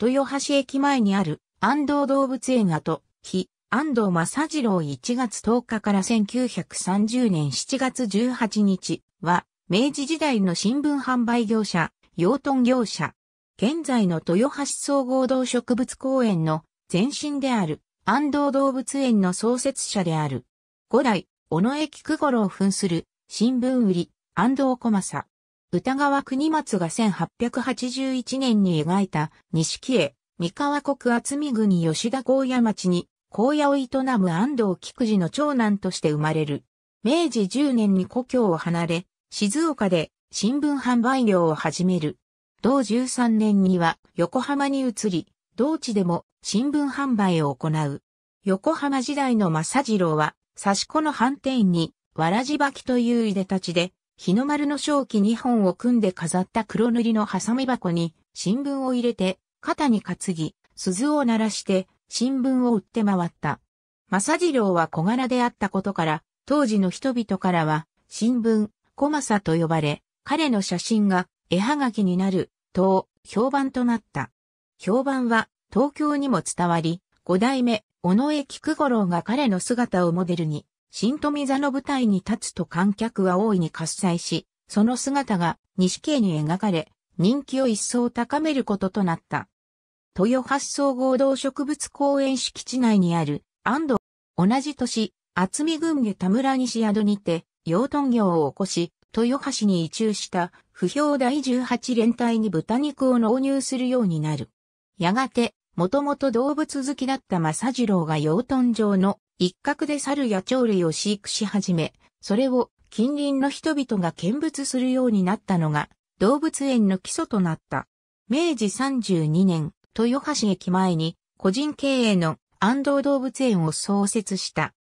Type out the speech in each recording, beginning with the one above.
豊橋駅前にある安藤動物園跡、日、安藤正次郎1月10日から1930年7月18日は、明治時代の新聞販売業者、養豚業者。現在の豊橋総合動植物公園の前身である安藤動物園の創設者である。五代、尾上菊五郎扮する新聞売り、安藤小正。歌川国松が1881年に描いた錦絵、三河国厚見国吉田高野町に、高野を営む安藤菊次の長男として生まれる。明治10年に故郷を離れ、静岡で新聞販売業を始める。同13年には横浜に移り、同地でも新聞販売を行う。横浜時代の正次郎は、刺し子の反転に、わらじばきといういでたちで、日の丸の正気2本を組んで飾った黒塗りのハサミ箱に新聞を入れて肩に担ぎ、鈴を鳴らして新聞を売って回った。正次郎は小柄であったことから、当時の人々からは新聞、小正と呼ばれ、彼の写真が絵はがきになる、と、評判となった。評判は東京にも伝わり、五代目、尾上菊五郎が彼の姿をモデルに、新富座の舞台に立つと観客は大いに喝采し、その姿が西系に描かれ、人気を一層高めることとなった。豊橋総合動植物公園敷地内にある安藤、同じ年、厚見郡下田村西宿にて、養豚業を起こし、豊橋に移住した不評第18連隊に豚肉を納入するようになる。やがて、もともと動物好きだった正次郎が養豚場の一角で猿や鳥類を飼育し始め、それを近隣の人々が見物するようになったのが動物園の基礎となった。明治32年、豊橋駅前に個人経営の安藤動物園を創設した。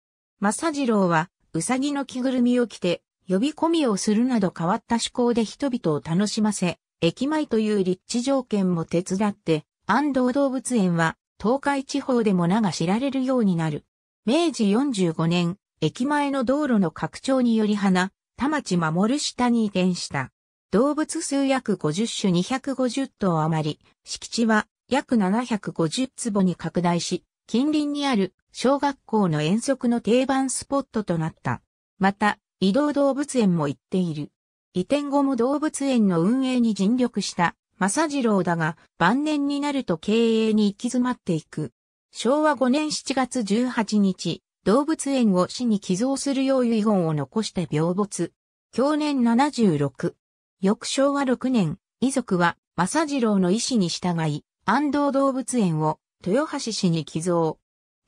正次郎はうさぎの着ぐるみを着て呼び込みをするなど変わった趣向で人々を楽しませ、駅前という立地条件も手伝って安藤動物園は東海地方でも名が知られるようになる。明治45年、駅前の道路の拡張により花、田町守下に移転した。動物数約50種250頭余り、敷地は約750坪に拡大し、近隣にある小学校の遠足の定番スポットとなった。また、移動動物園も行っている。移転後も動物園の運営に尽力した正次郎だが、晩年になると経営に行き詰まっていく。昭和5年7月18日、動物園を市に寄贈するよう遺言を残して病没。去年76。翌昭和6年、遺族は、正次郎の意志に従い、安藤動物園を豊橋市に寄贈。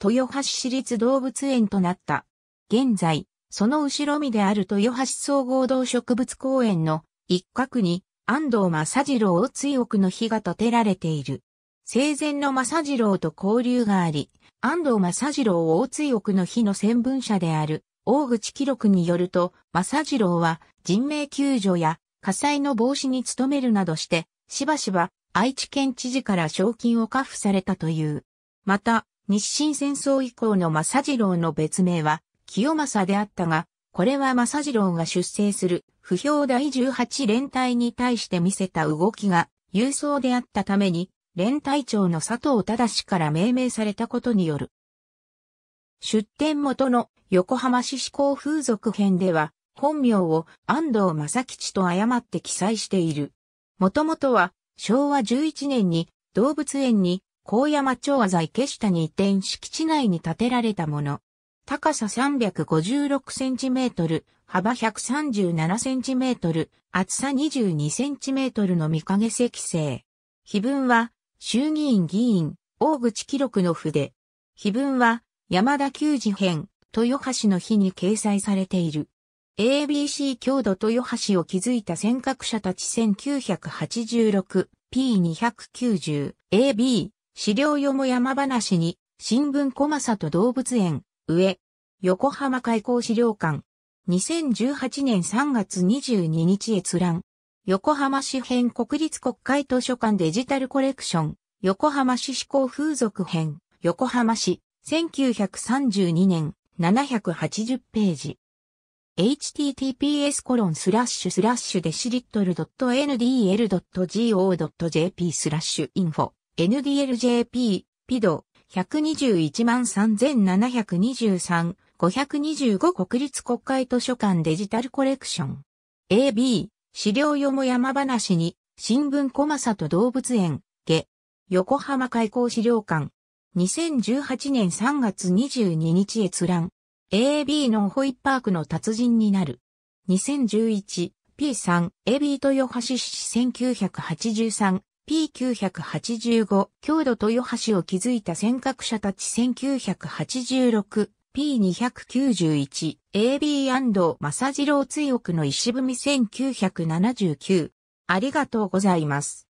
豊橋市立動物園となった。現在、その後ろ身である豊橋総合動植物公園の一角に安藤正次郎を追憶の日が建てられている。生前の正次郎と交流があり、安藤正次郎大追憶の日の専文社である、大口記録によると、正次郎は人命救助や火災の防止に努めるなどして、しばしば愛知県知事から賞金を下付されたという。また、日清戦争以降の正次郎の別名は、清正であったが、これは正次郎が出征する不評第18連隊に対して見せた動きが、郵送であったために、連隊長の佐藤忠から命名されたことによる。出展元の横浜市志向風俗編では、本名を安藤正吉と誤って記載している。もともとは、昭和11年に動物園に高山町和在下下に移転敷地内に建てられたもの。高さ356センチメートル、幅137センチメートル、厚さ22センチメートルの見影石製。碑文は、衆議院議員、大口記録の筆。碑文は、山田久児編、豊橋の日に掲載されている。ABC 郷土豊橋を築いた尖閣者たち 1986P290 AB 資料よも山話に新聞小政と動物園上横浜開港資料館2018年3月22日閲覧横浜市編国立国会図書館デジタルコレクション、横浜市思考風俗編、横浜市、1932年、780ページ。https コロンスラッシュスラッシュデシリットル .ndl.go.jp スラッシュインフォ ndljp ピド121万3723 525国立国会図書館デジタルコレクション AB 資料よも山話に、新聞小正と動物園、下、横浜開港資料館。2018年3月22日閲覧。AB のホイッパークの達人になる。2011、P3、AB 豊橋市1983、P985、郷土豊橋を築いた尖閣者たち1986、P291、AB& 正次郎追憶の石踏み1979。ありがとうございます。